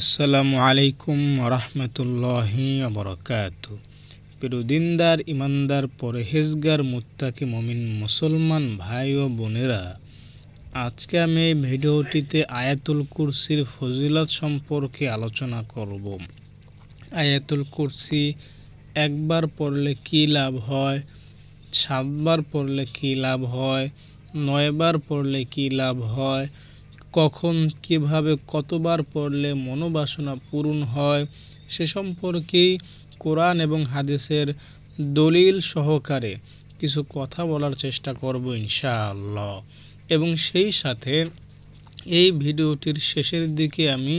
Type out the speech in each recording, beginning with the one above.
আসসালামু আলাইকুম রহমতুল্লাহি বরকাত পেরুদিনদার ইমানদার পরহেজগার মুত্তাকি মমিন মুসলমান ভাই ও বোনেরা আজকে আমি এই ভিডিওটিতে আয়াতুল কুরসির ফজিলত সম্পর্কে আলোচনা করব আয়াতুল কুরসি একবার পড়লে কি লাভ হয় সাতবার পড়লে কি লাভ হয় নয়বার পড়লে কি লাভ হয় কখন কিভাবে কতবার পড়লে মনোবাসনা পূরণ হয় সে সম্পর্কে কোরআন এবং হাদিসের দলিল সহকারে কিছু কথা বলার চেষ্টা করব ইনশাআল্লাহ এবং সেই সাথে এই ভিডিওটির শেষের দিকে আমি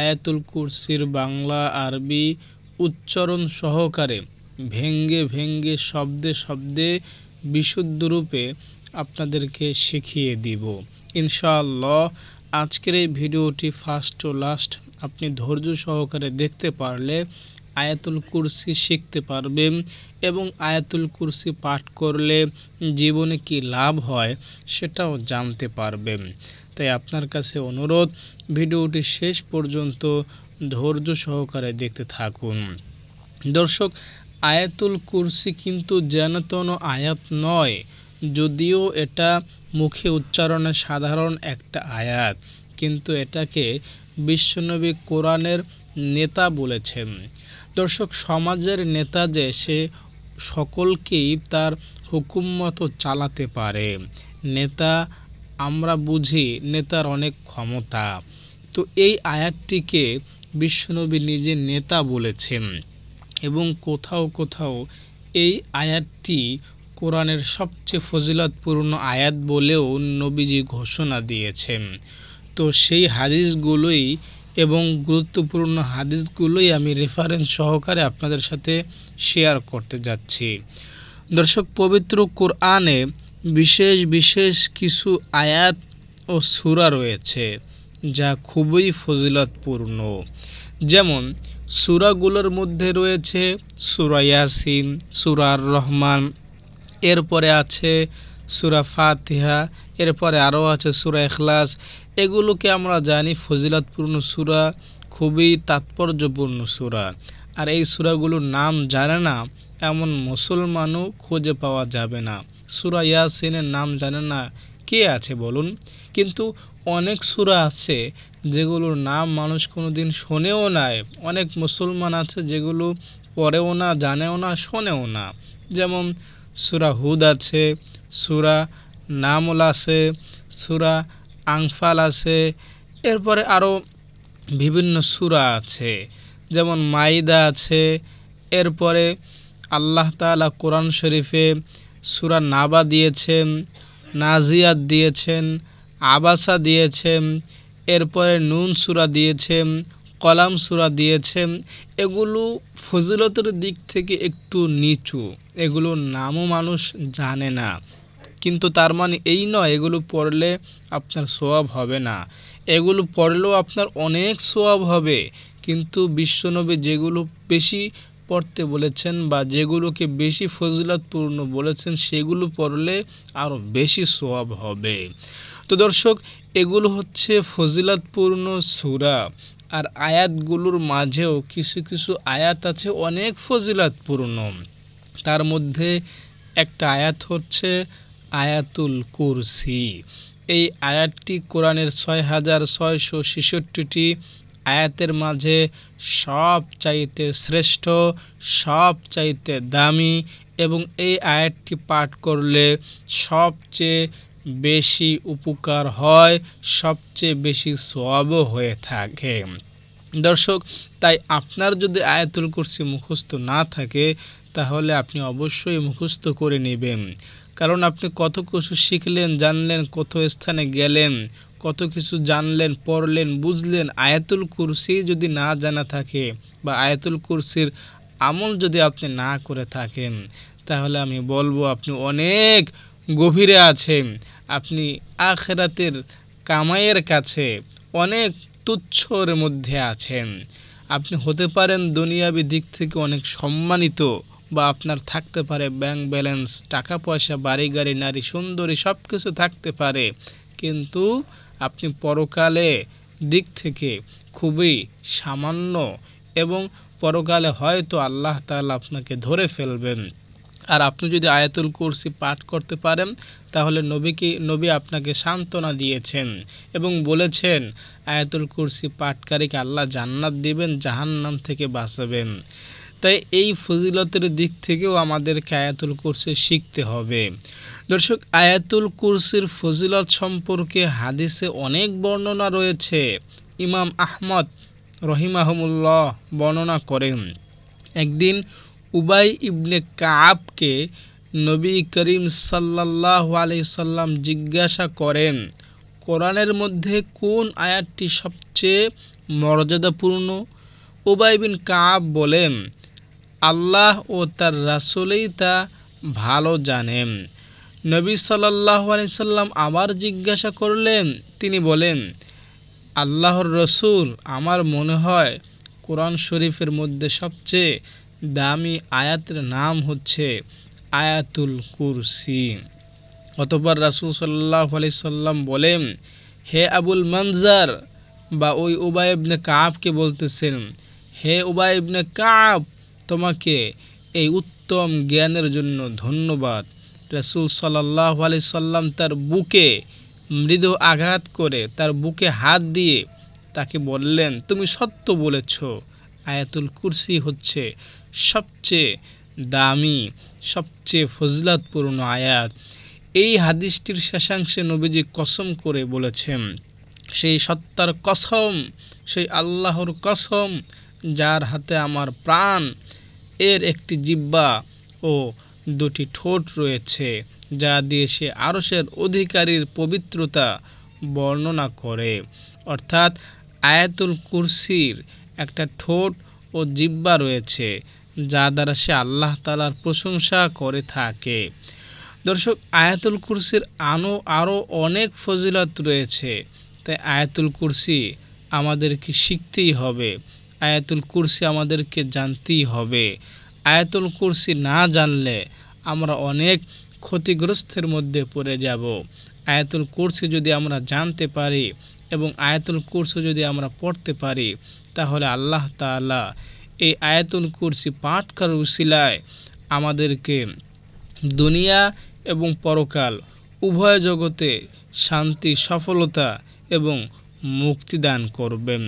আয়াতুল কুরসির বাংলা আরবি উচ্চারণ সহকারে ভেঙ্গে ভেঙ্গে শব্দে শব্দে বিশুদ্ধ রূপে আপনাদেরকে শিখিয়ে দিব ইনশাআল্লাহ আজকের এই ভিডিওটি ফার্স্ট টু লাস্ট আপনি ধৈর্য সহকারে দেখতে পারলে আয়াতুল কুরসি শিখতে পারবেন এবং আয়াতুল কুরসি পাঠ করলে জীবনে কি লাভ হয় সেটাও জানতে পারবেন তাই আপনার কাছে অনুরোধ ভিডিওটি শেষ পর্যন্ত ধৈর্য সহকারে দেখতে থাকুন দর্শক আয়াতুল কুরসি কিন্তু যেন তেন আয়াত নয় যদিও এটা মুখে উচ্চারণে সাধারণ একটা আয়াত কিন্তু এটাকে বিশ্বনবী কোরআনের নেতা বলেছেন দর্শক সমাজের নেতা যে সে সকলকেই তার হুকুম মতো চালাতে পারে নেতা আমরা বুঝি নেতার অনেক ক্ষমতা তো এই আয়াতটিকে বিশ্বনবী নিজে নেতা বলেছেন এবং কোথাও কোথাও এই আয়াতটি কোরআনের সবচেয়ে ফজিলতপূর্ণ আয়াত বলেও নবীজি ঘোষণা দিয়েছেন তো সেই হাদিসগুলোই এবং গুরুত্বপূর্ণ হাদিসগুলোই আমি রেফারেন্স সহকারে আপনাদের সাথে শেয়ার করতে যাচ্ছি দর্শক পবিত্র কোরআনে বিশেষ বিশেষ কিছু আয়াত ও সুরা রয়েছে যা খুবই ফজিলতপূর্ণ যেমন সুরাগুলোর মধ্যে রয়েছে সুরা ইয়াসিন সুরার রহমান এরপরে আছে সুরা ফাতিহা এরপরে আরও আছে সুরা এখলাস এগুলোকে আমরা জানি ফজিলাতপূর্ণ সুরা খুবই তাৎপর্যপূর্ণ সুরা আর এই সুরাগুলোর নাম জানে না এমন মুসলমানও খুঁজে পাওয়া যাবে না সুরা ইয়াসিনের নাম জানে না কে আছে বলুন কিন্তু অনেক সুরা আছে যেগুলোর নাম মানুষ কোনো দিন শোনেও নাই অনেক মুসলমান আছে যেগুলো পড়েও না জানেও না শোনেও না যেমন সুরা হুদ আছে সুরা নামল আছে সুরা আংফাল আছে এরপরে আরও বিভিন্ন সুরা আছে যেমন মাইদা আছে এরপরে আল্লাহ তালা কোরআন শরীফে সুরা নাবা দিয়েছেন নাজিয়াত দিয়েছেন আবাসা দিয়েছেন এরপরে নুন সুরা দিয়েছেন কলাম সুরা দিয়েছেন এগুলো ফজিলতের দিক থেকে একটু নিচু এগুলো নামও মানুষ জানে না কিন্তু তার মানে এই নয় এগুলো পড়লে আপনার সোয়াব হবে না এগুলো পড়লেও আপনার অনেক সোয়াব হবে কিন্তু বিশ্বনবী যেগুলো বেশি পড়তে বলেছেন বা যেগুলোকে বেশি ফজিলতপূর্ণ বলেছেন সেগুলো পড়লে আরও বেশি সোয়াব হবে তো দর্শক এগুলো হচ্ছে ফজিলতপূর্ণ সুরা আর আয়াতগুলোর মাঝেও কিছু কিছু আয়াত আছে অনেক ফজিলাতপূর্ণ তার মধ্যে একটা আয়াত হচ্ছে আয়াতুল কুরসি এই আয়াতটি কোরআনের ছয় হাজার ছয়শো ছেষট্টিটি আয়াতের মাঝে সব চাইতে শ্রেষ্ঠ সব চাইতে দামি এবং এই আয়াতটি পাঠ করলে সবচেয়ে বেশি উপকার হয় সবচেয়ে বেশি সব হয়ে থাকে দর্শক তাই আপনার যদি আয়াতুল কুরসি মুখস্থ না থাকে তাহলে আপনি অবশ্যই মুখস্থ করে নেবেন কারণ আপনি কত কিছু শিখলেন জানলেন কত স্থানে গেলেন কত কিছু জানলেন পড়লেন বুঝলেন আয়াতুল কুরসি যদি না জানা থাকে বা আয়াতুল কুরসির আমল যদি আপনি না করে থাকেন তাহলে আমি বলবো আপনি অনেক গভীরে আছেন আপনি আখেরাতের কামাইয়ের কাছে অনেক তুচ্ছর মধ্যে আছেন আপনি হতে পারেন দুনিয়াবি দিক থেকে অনেক সম্মানিত বা আপনার থাকতে পারে ব্যাংক ব্যালেন্স টাকা পয়সা বাড়ি গাড়ি নারী সুন্দরী সব কিছু থাকতে পারে কিন্তু আপনি পরকালে দিক থেকে খুবই সামান্য এবং পরকালে হয়তো আল্লাহ তালা আপনাকে ধরে ফেলবেন আর আপনি যদি আয়াতুল কুরসি পাঠ করতে পারেন তাহলে নবীকে নবী আপনাকে সান্ত্বনা দিয়েছেন এবং বলেছেন আয়াতুল কুরসি পাঠকারীকে আল্লাহ জান্নাত দিবেন জাহান্নাম থেকে বাঁচাবেন তাই এই ফজিলতের দিক থেকেও আমাদেরকে আয়াতুল কুরসি শিখতে হবে দর্শক আয়াতুল কুরসির ফজিলত সম্পর্কে হাদিসে অনেক বর্ণনা রয়েছে ইমাম আহমদ রহিমাহমুল্লাহ বর্ণনা করেন একদিন উবাই ইবনে কাবকে নবী করিম সাল্লাহ সাল্লাম জিজ্ঞাসা করেন কোরআনের মধ্যে কোন আয়াতটি সবচেয়ে মর্যাদাপূর্ণ উবাই বিন কাব বলেন আল্লাহ ও তার রাসুলেই তা ভালো জানেন নবী সাল্লাহ সাল্লাম আবার জিজ্ঞাসা করলেন তিনি বলেন আল্লাহর রসুল আমার মনে হয় কোরআন শরীফের মধ্যে সবচেয়ে দামি আয়াতের নাম হচ্ছে আয়াতুল কুরসি অতপর রাসুল সাল্লাহ আলি সাল্লাম বলেন হে আবুল মঞ্জার বা ওই উবায়বনে ইবনে কাবকে বলতেছেন হে উবায়বনে ইবনে কাব তোমাকে এই উত্তম জ্ঞানের জন্য ধন্যবাদ রসুল সাল্লাহ আলি সাল্লাম তার বুকে মৃদু আঘাত করে তার বুকে হাত দিয়ে তাকে বললেন তুমি সত্য বলেছ আয়াতুল কুরসি হচ্ছে সবচেয়ে দামি সবচেয়ে ফজলাতপূর্ণ আয়াত এই হাদিসটির শেষাংশে নবীজি কসম করে বলেছেন সেই সত্তার কসম সেই আল্লাহর কসম যার হাতে আমার প্রাণ এর একটি জিব্বা ও দুটি ঠোঁট রয়েছে যা দিয়ে সে আরসের অধিকারীর পবিত্রতা বর্ণনা করে অর্থাৎ আয়াতুল কুরসির একটা ঠোঁট ও জিব্বা রয়েছে যা দ্বারা সে আল্লাহ তালার প্রশংসা করে থাকে দর্শক আয়াতুল কুরসির আনো আরও অনেক ফজিলত রয়েছে তাই আয়াতুল কুরসি আমাদেরকে শিখতেই হবে আয়াতুল কুরসি আমাদেরকে জানতেই হবে আয়াতুল কুরসি না জানলে আমরা অনেক ক্ষতিগ্রস্তের মধ্যে পড়ে যাব আয়াতুল কুরসি যদি আমরা জানতে পারি এবং আয়াতুল কুরসি যদি আমরা পড়তে পারি তাহলে আল্লাহ তাআলা এই আয়াতুল কুরসি পাঠ করার উশিলায় আমাদেরকে দুনিয়া এবং পরকাল উভয় জগতে শান্তি সফলতা এবং মুক্তি দান করবেন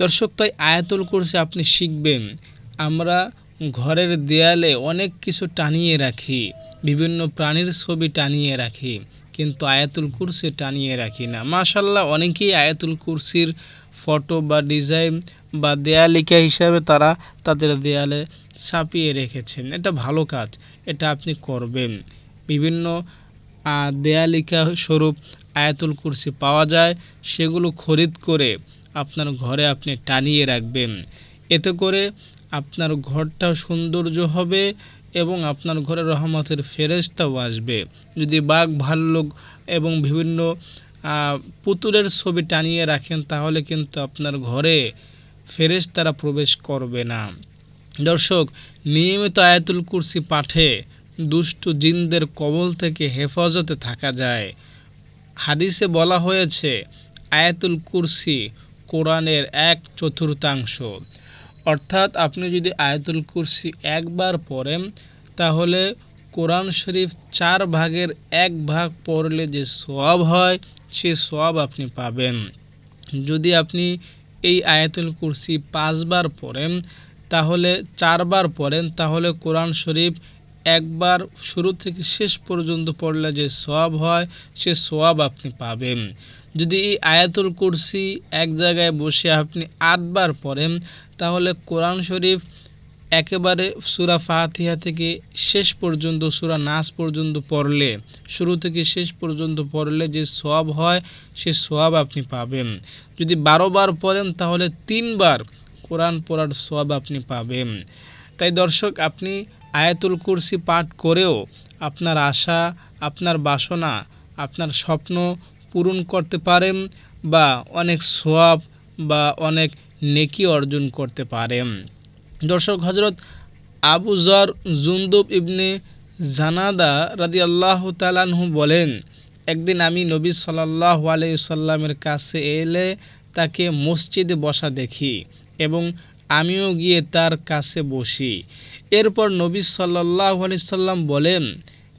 দর্শক তাই আয়াতুল কুরসি আপনি শিখবেন আমরা ঘরের দেয়ালে অনেক কিছু টানিয়ে রাখি বিভিন্ন প্রাণীর ছবি টানিয়ে রাখি কিন্তু আয়াতুল কুরসি টানিয়ে রাখি না মাশাল্লাহ অনেকেই আয়াতুল কুরসির ফটো বা ডিজাইন বা দেয়ালিকা হিসাবে তারা তাদের দেয়ালে ছাপিয়ে রেখেছেন এটা ভালো কাজ এটা আপনি করবেন বিভিন্ন দেয়ালিকা স্বরূপ আয়াতুল কুরসি পাওয়া যায় সেগুলো খরিদ করে আপনার ঘরে আপনি টানিয়ে রাখবেন এতে করে আপনার ঘরটা সৌন্দর্য হবে এবং আপনার ঘরে রহমতের ফেরেস্তাও আসবে যদি বাঘ ভাল্লুক এবং বিভিন্ন পুতুলের ছবি টানিয়ে রাখেন তাহলে কিন্তু আপনার ঘরে তারা প্রবেশ করবে না দর্শক নিয়মিত আয়াতুল কুরসি পাঠে দুষ্ট জিনদের কবল থেকে হেফাজতে থাকা যায় হাদিসে বলা হয়েছে আয়াতুল কুরসি কোরআনের এক চতুর্থাংশ অর্থাৎ আপনি যদি আয়াতুল কুরসি একবার পড়েন তাহলে কোরআন শরীফ চার ভাগের এক ভাগ পড়লে যে সব হয় সে সব আপনি পাবেন যদি আপনি এই আয়াতুল কুরসি পাঁচবার পড়েন তাহলে চারবার পড়েন তাহলে কোরআন শরীফ একবার শুরু থেকে শেষ পর্যন্ত পড়লে যে সব হয় সে সব আপনি পাবেন যদি এই আয়াতুল কুরসি এক জায়গায় বসে আপনি আটবার পড়েন তাহলে কোরআন শরীফ একেবারে সুরা ফাতিহা থেকে শেষ পর্যন্ত সুরা নাস পর্যন্ত পড়লে শুরু থেকে শেষ পর্যন্ত পড়লে যে সব হয় সে সব আপনি পাবেন যদি বারোবার পড়েন তাহলে তিনবার কোরআন পড়ার সব আপনি পাবেন তাই দর্শক আপনি আয়াতুল কুরসি পাঠ করেও আপনার আশা আপনার বাসনা আপনার স্বপ্ন পূরণ করতে পারেন বা অনেক সোয়াব বা অনেক নেকি অর্জন করতে পারেন দর্শক হজরত আবু জর জুন্দুব ইবনে জানাদা রাদি আল্লাহ তালানহু বলেন একদিন আমি নবী সাল্লাহ আলাইসাল্লামের কাছে এলে তাকে মসজিদে বসা দেখি এবং আমিও গিয়ে তার কাছে বসি এরপর নবী সাল্লাহ সাল্লাম বলেন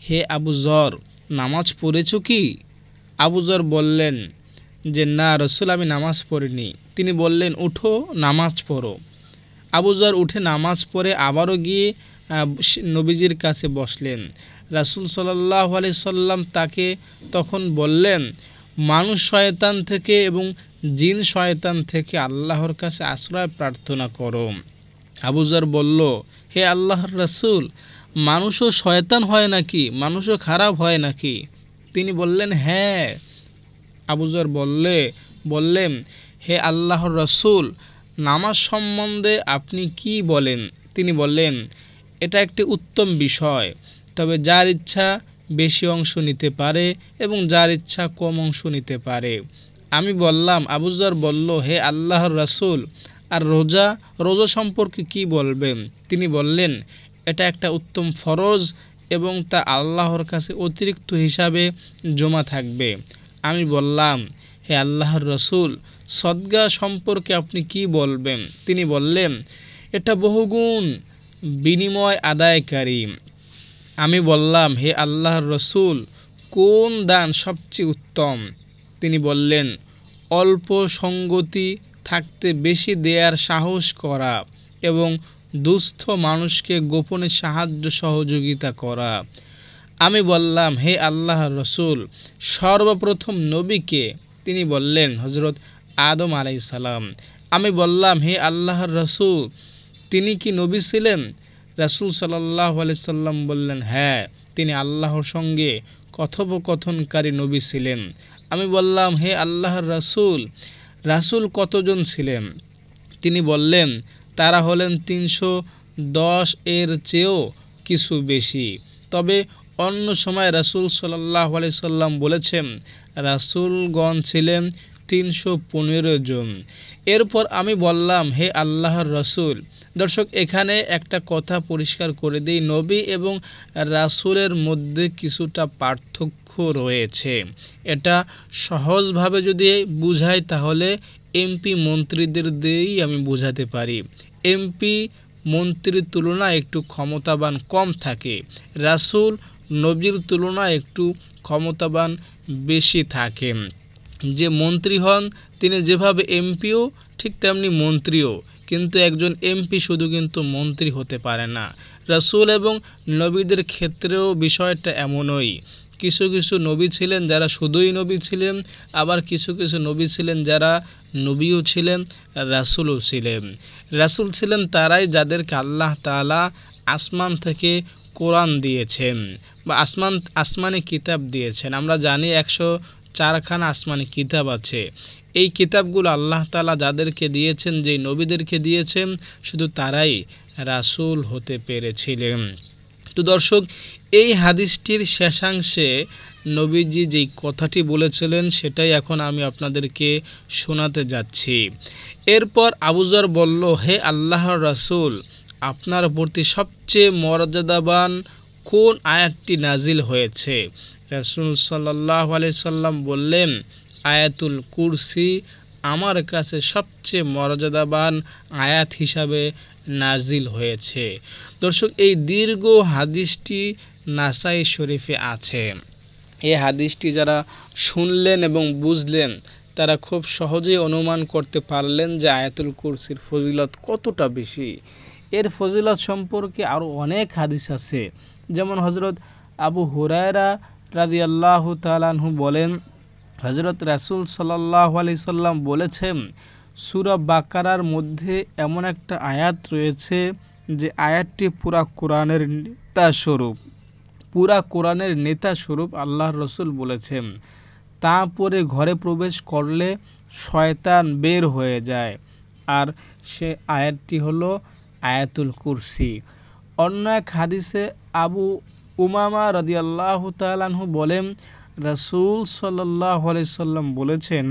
হে আবু জর নামাজ পড়েছ কি আবু জর বললেন যে না রসুল আমি নামাজ পড়িনি তিনি বললেন উঠো নামাজ পড়ো আবু জর উঠে নামাজ পড়ে আবারও গিয়ে নবীজির কাছে বসলেন রাসুল সাল্লাহ আলি সাল্লাম তাকে তখন বললেন মানুষ শয়তান থেকে এবং জিন শয়তান থেকে আল্লাহর কাছে আশ্রয় প্রার্থনা করো আবুজার বলল হে আল্লাহর রসুল মানুষও শয়তান হয় নাকি মানুষও খারাপ হয় নাকি তিনি বললেন হ্যাঁ আবুজার বললে বললেন হে আল্লাহর রসুল নামাজ সম্বন্ধে আপনি কি বলেন তিনি বললেন এটা একটি উত্তম বিষয় তবে যার ইচ্ছা বেশি অংশ নিতে পারে এবং যার ইচ্ছা কম অংশ নিতে পারে আমি বললাম আবুজার বলল হে আল্লাহর রসুল আর রোজা রোজা সম্পর্কে কি বলবেন তিনি বললেন এটা একটা উত্তম ফরজ এবং তা আল্লাহর কাছে অতিরিক্ত হিসাবে জমা থাকবে আমি বললাম হে আল্লাহর রসুল সদ্গা সম্পর্কে আপনি কি বলবেন তিনি বললেন এটা বহুগুণ বিনিময় আদায়কারী আমি বললাম হে আল্লাহর রসুল কোন দান সবচেয়ে উত্তম তিনি বললেন অল্প সঙ্গতি থাকতে বেশি দেয়ার সাহস করা এবং দুস্থ মানুষকে গোপনে সাহায্য সহযোগিতা করা আমি বললাম হে আল্লাহ রসুল সর্বপ্রথম নবীকে তিনি বললেন হজরত আদম আলাই সালাম আমি বললাম হে আল্লাহ রসুল তিনি কি নবী ছিলেন রসুল সাল্লাহ সাল্লাম বললেন হ্যাঁ তিনি আল্লাহর সঙ্গে কথোপকথনকারী নবী ছিলেন আমি বললাম হে আল্লাহর রসুল রাসূল কতজন ছিলেন তিনি বললেন তারা হলেন তিনশো দশ এর চেয়েও কিছু বেশি তবে অন্য সময় রাসুল সাল্লাহ সাল্লাম বলেছেন রাসুলগণ ছিলেন তিনশো পনেরো জন এরপর আমি বললাম হে আল্লাহর রসুল দর্শক এখানে একটা কথা পরিষ্কার করে দিই নবী এবং রাসুলের মধ্যে কিছুটা পার্থক্য রয়েছে এটা সহজভাবে যদি বুঝাই তাহলে এমপি মন্ত্রীদের দিয়েই আমি বোঝাতে পারি এমপি মন্ত্রীর তুলনায় একটু ক্ষমতাবান কম থাকে রাসুল নবীর তুলনায় একটু ক্ষমতাবান বেশি থাকে যে মন্ত্রী হন তিনি যেভাবে এমপিও ঠিক তেমনি মন্ত্রীও কিন্তু একজন এমপি শুধু কিন্তু মন্ত্রী হতে পারে না রাসুল এবং নবীদের ক্ষেত্রেও বিষয়টা এমনই কিছু কিছু নবী ছিলেন যারা শুধুই নবী ছিলেন আবার কিছু কিছু নবী ছিলেন যারা নবীও ছিলেন রাসুলও ছিলেন রাসুল ছিলেন তারাই যাদেরকে আল্লাহ তালা আসমান থেকে কোরআন দিয়েছেন বা আসমান আসমানে কিতাব দিয়েছেন আমরা জানি একশো চারখানা আসমানি কিতাব আছে এই কিতাবগুলো আল্লাহ তালা যাদেরকে দিয়েছেন যেই নবীদেরকে দিয়েছেন শুধু তারাই রাসুল হতে পেরেছিলেন তো দর্শক এই হাদিসটির শেষাংশে নবীজি যেই কথাটি বলেছিলেন সেটাই এখন আমি আপনাদেরকে শোনাতে যাচ্ছি এরপর আবুজর বলল হে আল্লাহ রাসুল আপনার প্রতি সবচেয়ে মর্যাদাবান কোন আয়াতটি নাজিল হয়েছে রসুল সাল্লাহ সাল্লাম বললেন আয়াতুল কুরসি আমার কাছে সবচেয়ে মর্যাদাবান আয়াত হিসাবে নাজিল হয়েছে দর্শক এই দীর্ঘ হাদিসটি নাসাই শরীফে আছে এই হাদিসটি যারা শুনলেন এবং বুঝলেন তারা খুব সহজেই অনুমান করতে পারলেন যে আয়াতুল কুরসির ফজিলত কতটা বেশি এর ফজিলত সম্পর্কে আরও অনেক হাদিস আছে যেমন হজরত আবু হুরায়রা রাজি আল্লাহ বলেন হজরত রাসুল সাল্লাহ আলি সাল্লাম বলেছেন সুরা বাকারার মধ্যে এমন একটা আয়াত রয়েছে যে আয়াতটি পুরা কোরআনের নেতা স্বরূপ পুরা কোরআনের নেতা স্বরূপ আল্লাহ রসুল বলেছেন তা পরে ঘরে প্রবেশ করলে শয়তান বের হয়ে যায় আর সে আয়াতটি হলো আয়াতুল কুরসি অন্য এক হাদিসে আবু উমামা আল্লাহ তালু বলেন রাসুল সাল্লাহ সাল্লাম বলেছেন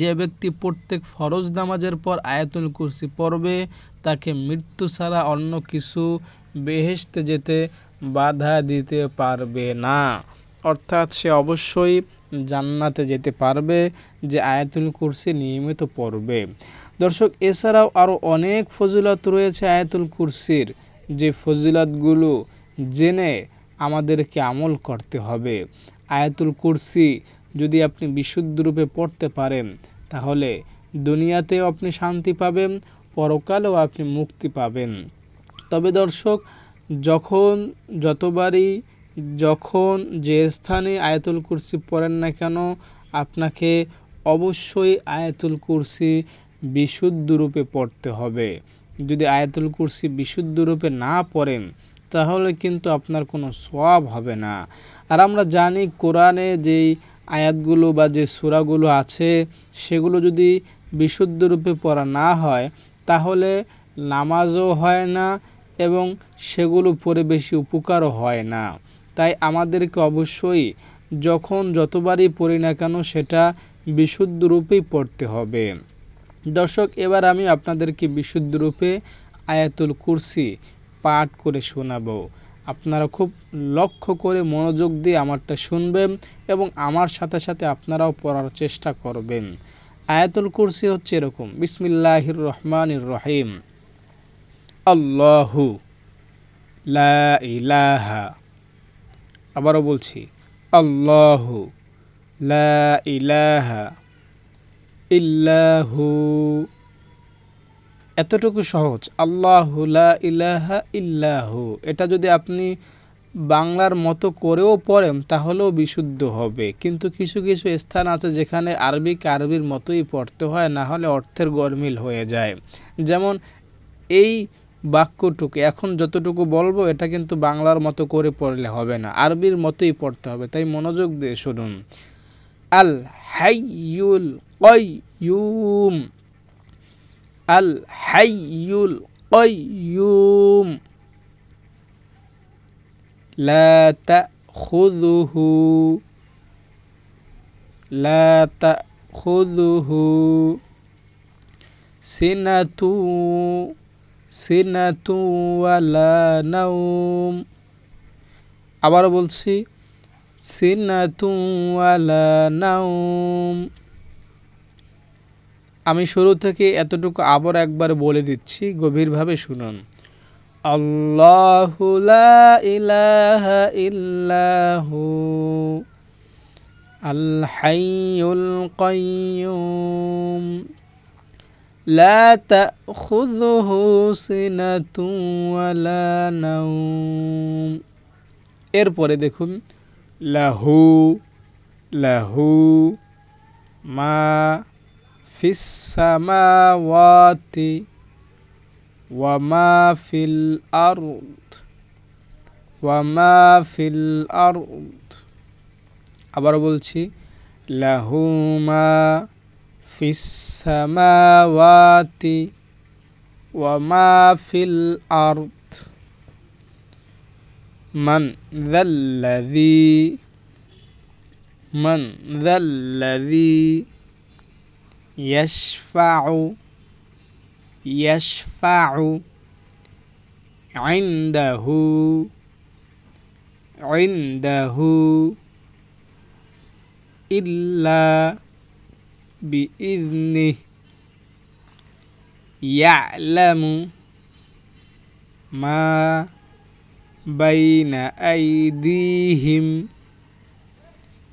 যে ব্যক্তি প্রত্যেক ফরজ নামাজের পর আয়াতুল কুরসি পড়বে তাকে মৃত্যু ছাড়া অন্য কিছু বেহেসতে যেতে বাধা দিতে পারবে না অর্থাৎ সে অবশ্যই জান্নাতে যেতে পারবে যে আয়াতুল কুরসি নিয়মিত পড়বে দর্শক এছাড়াও আরও অনেক ফজিলত রয়েছে আয়াতুল কুরসির যে ফজিলতগুলো জেনে আমাদেরকে আমল করতে হবে আয়াতুল কুরসি যদি আপনি বিশুদ্ধ রূপে পড়তে পারেন তাহলে দুনিয়াতেও আপনি শান্তি পাবেন পরকালেও আপনি মুক্তি পাবেন তবে দর্শক যখন যতবারই যখন যে স্থানে আয়াতুল কুরসি পড়েন না কেন আপনাকে অবশ্যই আয়াতুল কুরসি বিশুদ্ধ রূপে পড়তে হবে যদি আয়াতুল কুরসি বিশুদ্ধ রূপে না পড়েন তাহলে কিন্তু আপনার কোনো সওয়াব হবে না আর আমরা জানি কোরআনে যেই আয়াতগুলো বা যে সুরাগুলো আছে সেগুলো যদি বিশুদ্ধরূপে পড়া না হয় তাহলে নামাজও হয় না এবং সেগুলো পড়ে বেশি উপকারও হয় না তাই আমাদেরকে অবশ্যই যখন যতবারই পড়ি না কেন সেটা বিশুদ্ধরূপেই পড়তে হবে দর্শক এবার আমি আপনাদেরকে বিশুদ্ধরূপে আয়াতুল কুরসি পাঠ করে শোনাবো আপনারা খুব লক্ষ্য করে মনোযোগ দিয়ে আমারটা শুনবেন এবং আমার সাথে সাথে আপনারাও পড়ার চেষ্টা করবেন আয়াতুল কুরসি হচ্ছে এরকম বিসমিল্লাহ রহমান রহিম আল্লাহু ইলাহা আবারও বলছি আল্লাহু লা ইলাহা ইল্লাহু এতটুকু সহজ আল্লাহুলা ইলাহা ইল্লাহু এটা যদি আপনি বাংলার মতো করেও পড়েন তাহলেও বিশুদ্ধ হবে কিন্তু কিছু কিছু স্থান আছে যেখানে আরবি আরবির মতোই পড়তে হয় না হলে অর্থের গরমিল হয়ে যায় যেমন এই বাক্যটুকু এখন যতটুকু বলবো এটা কিন্তু বাংলার মতো করে পড়লে হবে না আরবির মতোই পড়তে হবে তাই মনোযোগ দিয়ে শুনুন আল হাইয়ুল কয়ুম আল হাইয়ুল কয়ুম লুহু লুহু লা তাখুযুহু নৌম সিনাতু আবার বলছি সিনাতু নৌম আমি শুরু থেকে এতটুকু আবার একবার বলে দিচ্ছি গভীরভাবে শুনুন আল্লাহু লা ইলাহা আল হাইয়ুল কাইয়্যুম লা তাখুযুহু সিনাতুন ওয়ালা নাওম এরপরে দেখুন লাহু লাহু মা في السماوات وما في الأرض وما في الأرض أبرا بلشي لهما في السماوات وما في الأرض من ذا الذي من ذا الذي يشفع يشفع عنده عنده إلا بإذنه يعلم ما بين أيديهم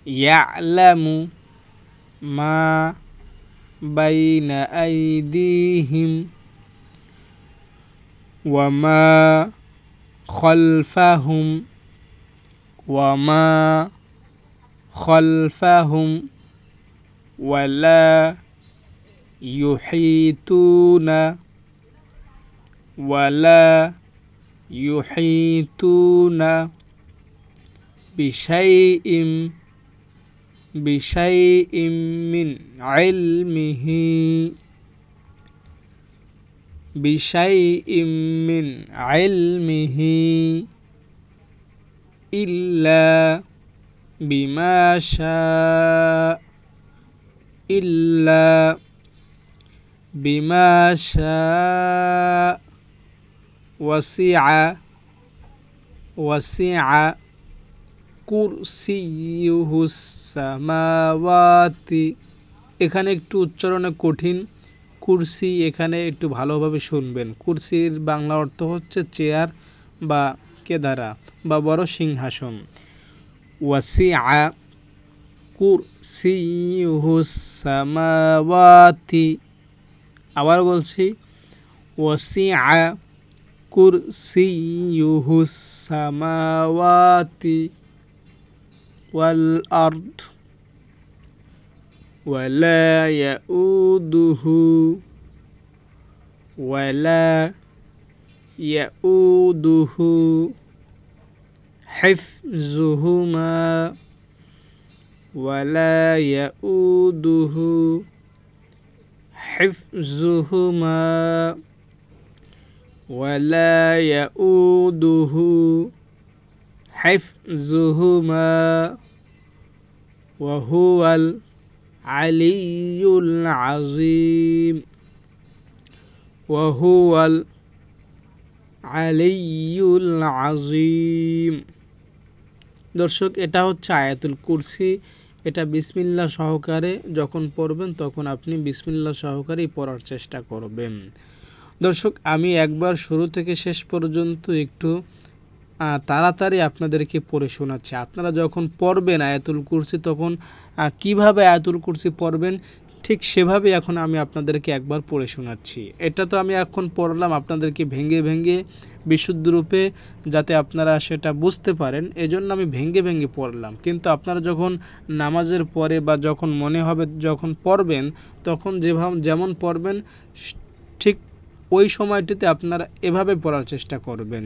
يعلم ما بين أيديهم وما خلفهم وما خلفهم ولا يحيطون ولا يحيطون بشيء بشيء من علمه بشيء من علمه إلا بما شاء إلا بما شاء وسع وسع কুরসিউহুসামাওয়াতি এখানে একটু উচ্চারণে কঠিন কুরসি এখানে একটু ভালোভাবে শুনবেন কুরসির বাংলা অর্থ হচ্ছে চেয়ার বা কেদারা বা বড় সিংহাসন ওয়াসিআ কুরসিউহুসামাওয়াতি আবার বলছি ওয়াসিআ কুরসিউহুসামাওয়াতি والأرض ولا يؤوده ولا يؤوده حفظهما ولا يؤوده حفظهما ولا يؤوده حفظهما وهو العلي العظيم وهو العلي العظيم দর্শক এটা হচ্ছে আয়াতুল কুরসি এটা বিসমিল্লা সহকারে যখন পড়বেন তখন আপনি বিসমিল্লা সহকারেই পড়ার চেষ্টা করবেন দর্শক আমি একবার শুরু থেকে শেষ পর্যন্ত একটু তাড়াতাড়ি আপনাদেরকে পড়ে শোনাচ্ছি আপনারা যখন পড়বেন আয়াতুল কুরসি তখন কিভাবে আয়াতুল কুরসি পড়বেন ঠিক সেভাবে এখন আমি আপনাদেরকে একবার পড়ে শোনাচ্ছি এটা তো আমি এখন পড়লাম আপনাদেরকে ভেঙে ভেঙে বিশুদ্ধরূপে যাতে আপনারা সেটা বুঝতে পারেন এজন্য আমি ভেঙে ভেঙে পড়লাম কিন্তু আপনারা যখন নামাজের পরে বা যখন মনে হবে যখন পড়বেন তখন যেভাবে যেমন পড়বেন ঠিক ওই সময়টিতে আপনারা এভাবে পড়ার চেষ্টা করবেন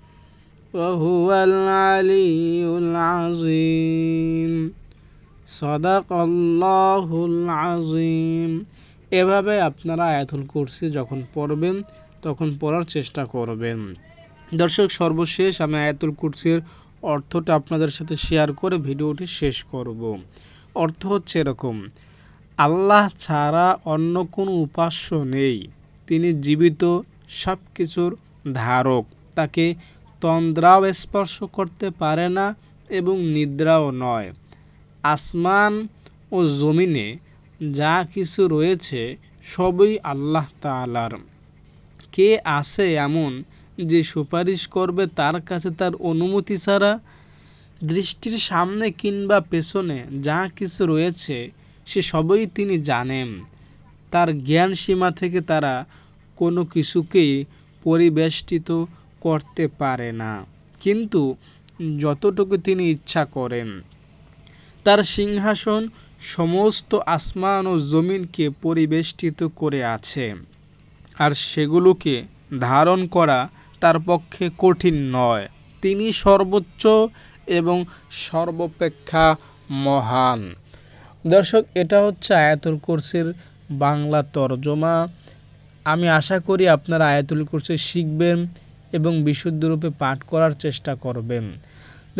وهو العلي العظيم صدق الله العظيم এভাবে আপনারা আয়াতুল কুরসি যখন পড়বেন তখন পড়ার চেষ্টা করবেন দর্শক সর্বশেষ আমি আয়াতুল কুরসির অর্থটা আপনাদের সাথে শেয়ার করে ভিডিওটি শেষ করব অর্থ হচ্ছে এরকম আল্লাহ ছাড়া অন্য কোনো উপাস্য নেই তিনি জীবিত সব কিছুর ধারক তাকে তন্দ্রাও স্পর্শ করতে পারে না এবং নিদ্রাও নয় আসমান ও জমিনে যা কিছু রয়েছে সবই আল্লাহ তালার কে আছে এমন যে সুপারিশ করবে তার কাছে তার অনুমতি ছাড়া দৃষ্টির সামনে কিংবা পেছনে যা কিছু রয়েছে সে সবই তিনি জানেন তার জ্ঞান সীমা থেকে তারা কোনো কিছুকেই পরিবেষ্টিত করতে পারে না কিন্তু যতটুকু তিনি ইচ্ছা করেন তার সিংহাসন সমস্ত আসমান ও জমিনকে পরিবেষ্টিত করে আছে আর সেগুলোকে ধারণ করা তার পক্ষে কঠিন নয় তিনি সর্বোচ্চ এবং সর্বপেক্ষা মহান দর্শক এটা হচ্ছে আয়াতুল কোর্সের বাংলা তর্জমা আমি আশা করি আপনারা আয়াতুল কোর্সে শিখবেন এবং বিশুদ্ধরূপে পাঠ করার চেষ্টা করবেন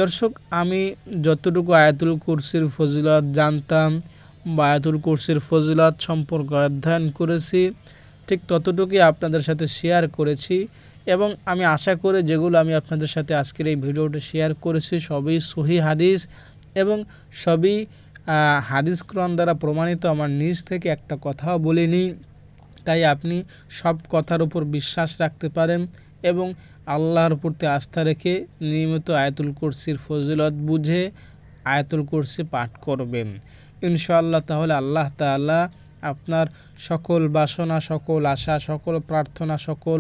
দর্শক আমি যতটুকু আয়াতুল কুরসির ফজিলত জানতাম বা আয়াতুল কুরসির ফজিলত সম্পর্কে অধ্যয়ন করেছি ঠিক ততটুকুই আপনাদের সাথে শেয়ার করেছি এবং আমি আশা করে যেগুলো আমি আপনাদের সাথে আজকের এই ভিডিওটি শেয়ার করেছি সবই সহি হাদিস এবং সবই হাদিস কোরআন দ্বারা প্রমাণিত আমার নিজ থেকে একটা কথাও বলিনি তাই আপনি সব কথার উপর বিশ্বাস রাখতে পারেন এবং আল্লাহর প্রতি আস্থা রেখে নিয়মিত আয়াতুল কুরসির ফজিলত বুঝে আয়াতুল কুরসি পাঠ করবেন ইনশাআল্লাহ তাহলে আল্লাহ তাআলা আপনার সকল বাসনা সকল আশা সকল প্রার্থনা সকল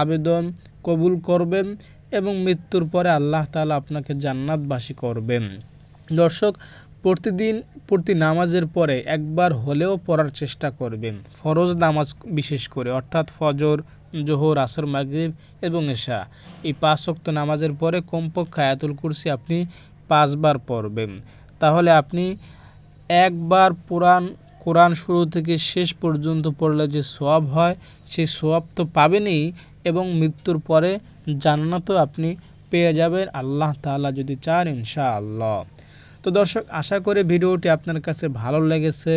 আবেদন কবুল করবেন এবং মৃত্যুর পরে আল্লাহ তাআলা আপনাকে জান্নাতবাসী করবেন দর্শক প্রতিদিন প্রতি নামাজের পরে একবার হলেও পড়ার চেষ্টা করবেন ফরজ নামাজ বিশেষ করে অর্থাৎ ফজর জোহর আসর মাগরিব এবং এশা এই পাঁচ ওয়াক্ত নামাজের পরে কমপক্ষ আয়াতুল কুরসি আপনি পাঁচবার পড়বেন তাহলে আপনি একবার পুরাণ কোরআন শুরু থেকে শেষ পর্যন্ত পড়লে যে সোয়াব হয় সেই সোয়াব তো পাবেনই এবং মৃত্যুর পরে জান্নাতও আপনি পেয়ে যাবেন আল্লাহ তাআলা যদি চান ইনশাআল্লাহ তো দর্শক আশা করে ভিডিওটি আপনার কাছে ভালো লেগেছে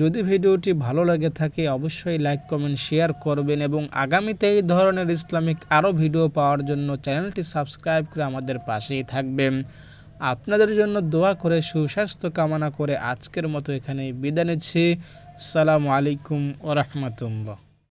যদি ভিডিওটি ভালো লাগে থাকে অবশ্যই লাইক কমেন্ট শেয়ার করবেন এবং আগামীতে এই ধরনের ইসলামিক আরও ভিডিও পাওয়ার জন্য চ্যানেলটি সাবস্ক্রাইব করে আমাদের পাশেই থাকবেন আপনাদের জন্য দোয়া করে সুস্বাস্থ্য কামনা করে আজকের মতো এখানে বিদায় নিচ্ছি সালামু আলাইকুম ওরহমতুল্লাহ